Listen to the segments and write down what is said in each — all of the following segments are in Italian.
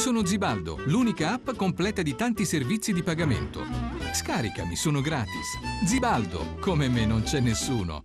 Sono Zibaldo, l'unica app completa di tanti servizi di pagamento. Scaricami, sono gratis. Zibaldo, come me non c'è nessuno.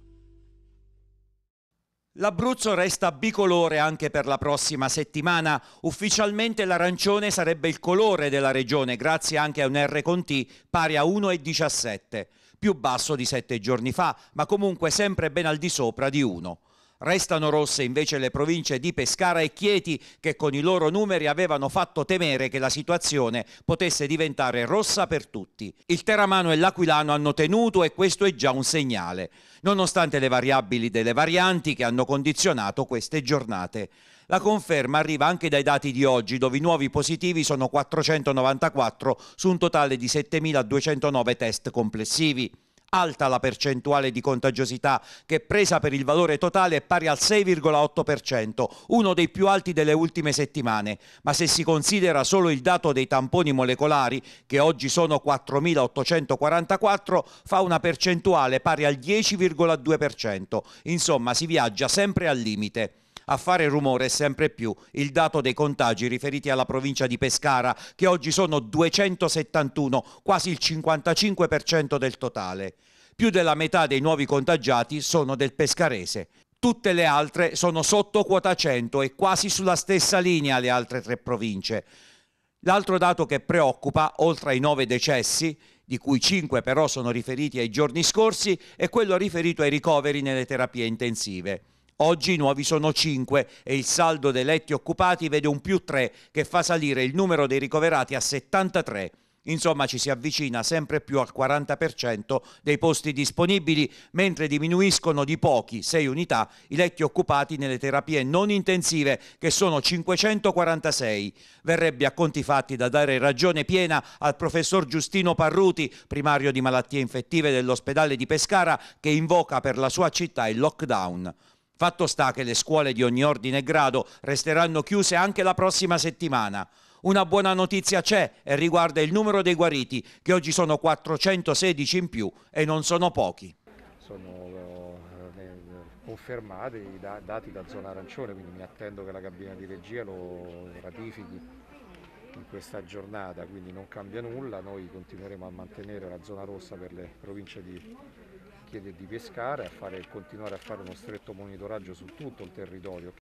L'Abruzzo resta bicolore anche per la prossima settimana. Ufficialmente l'arancione sarebbe il colore della regione grazie anche a un R con T pari a 1,17, più basso di sette giorni fa, ma comunque sempre ben al di sopra di 1. Restano rosse invece le province di Pescara e Chieti che con i loro numeri avevano fatto temere che la situazione potesse diventare rossa per tutti. Il Teramano e l'Aquilano hanno tenuto e questo è già un segnale, nonostante le variabili delle varianti che hanno condizionato queste giornate. La conferma arriva anche dai dati di oggi, dove i nuovi positivi sono 494 su un totale di 7.209 test complessivi alta la percentuale di contagiosità che presa per il valore totale è pari al 6,8%, uno dei più alti delle ultime settimane, ma se si considera solo il dato dei tamponi molecolari, che oggi sono 4.844, fa una percentuale pari al 10,2%. Insomma, si viaggia sempre al limite. A fare rumore sempre più il dato dei contagi riferiti alla provincia di Pescara, che oggi sono 271, quasi il 55% del totale. Più della metà dei nuovi contagiati sono del pescarese. Tutte le altre sono sotto quota 100 e quasi sulla stessa linea le altre tre province. L'altro dato che preoccupa, oltre ai nove decessi, di cui cinque però sono riferiti ai giorni scorsi, è quello riferito ai ricoveri nelle terapie intensive. Oggi i nuovi sono 5 e il saldo dei letti occupati vede un più 3 che fa salire il numero dei ricoverati a 73. Insomma ci si avvicina sempre più al 40% dei posti disponibili, mentre diminuiscono di pochi, 6 unità, i letti occupati nelle terapie non intensive, che sono 546. Verrebbe a conti fatti da dare ragione piena al professor Giustino Parruti, primario di malattie infettive dell'ospedale di Pescara, che invoca per la sua città il lockdown. Fatto sta che le scuole di ogni ordine e grado resteranno chiuse anche la prossima settimana. Una buona notizia c'è e riguarda il numero dei guariti, che oggi sono 416 in più e non sono pochi. Sono eh, eh, confermati i dati da zona arancione, quindi mi attendo che la cabina di regia lo ratifichi in questa giornata, quindi non cambia nulla, noi continueremo a mantenere la zona rossa per le province di chiede di pescare, a fare, continuare a fare uno stretto monitoraggio su tutto il territorio.